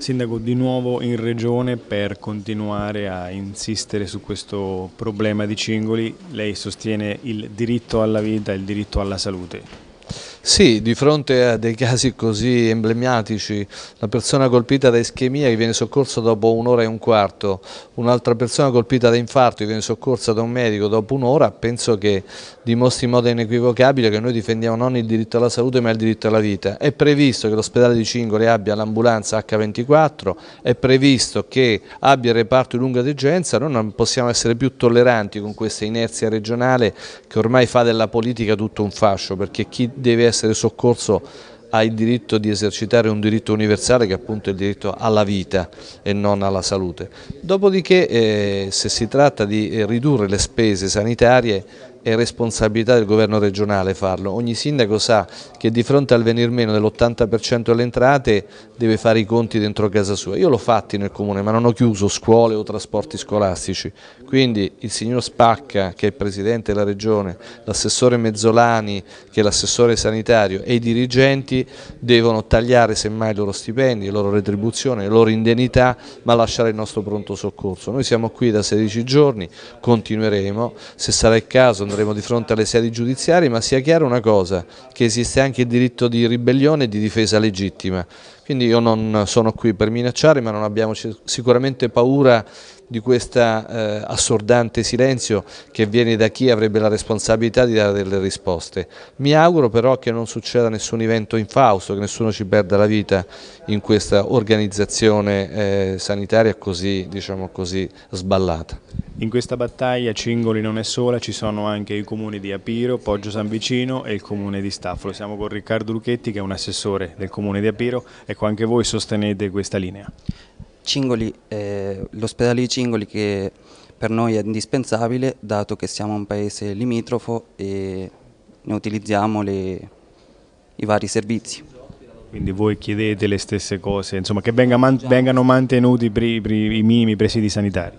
Sindaco, di nuovo in regione per continuare a insistere su questo problema di Cingoli. Lei sostiene il diritto alla vita il diritto alla salute. Sì, di fronte a dei casi così emblematici, la persona colpita da ischemia che viene soccorsa dopo un'ora e un quarto, un'altra persona colpita da infarto che viene soccorsa da un medico dopo un'ora, penso che dimostri in modo inequivocabile che noi difendiamo non il diritto alla salute ma il diritto alla vita. È previsto che l'ospedale di Cingoli abbia l'ambulanza H24, è previsto che abbia il reparto di lunga degenza, noi non possiamo essere più tolleranti con questa inerzia regionale che ormai fa della politica tutto un fascio, perché chi deve essere soccorso ha il diritto di esercitare un diritto universale che è appunto il diritto alla vita e non alla salute. Dopodiché eh, se si tratta di eh, ridurre le spese sanitarie è responsabilità del governo regionale farlo. Ogni sindaco sa che di fronte al venir meno dell'80% delle entrate deve fare i conti dentro casa sua. Io l'ho fatti nel comune ma non ho chiuso scuole o trasporti scolastici, quindi il signor Spacca che è il presidente della regione, l'assessore Mezzolani che è l'assessore sanitario e i dirigenti devono tagliare semmai i loro stipendi, le loro retribuzioni, le loro indennità ma lasciare il nostro pronto soccorso. Noi siamo qui da 16 giorni, continueremo, se sarà il caso andremo di fronte alle sedi giudiziarie, ma sia chiara una cosa, che esiste anche il diritto di ribellione e di difesa legittima. Quindi io non sono qui per minacciare, ma non abbiamo sicuramente paura di questo eh, assordante silenzio che viene da chi avrebbe la responsabilità di dare delle risposte. Mi auguro però che non succeda nessun evento infausto, che nessuno ci perda la vita in questa organizzazione eh, sanitaria così, diciamo così, sballata. In questa battaglia Cingoli non è sola, ci sono anche i comuni di Apiro, Poggio San Vicino e il comune di Staffolo. Siamo con Riccardo Lucchetti che è un assessore del comune di Apiro, ecco anche voi sostenete questa linea. Cingoli, eh, l'ospedale di Cingoli che per noi è indispensabile dato che siamo un paese limitrofo e ne utilizziamo le, i vari servizi. Quindi voi chiedete le stesse cose, insomma che venga man, vengano mantenuti i minimi presidi sanitari?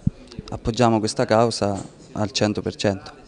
Appoggiamo questa causa al 100%.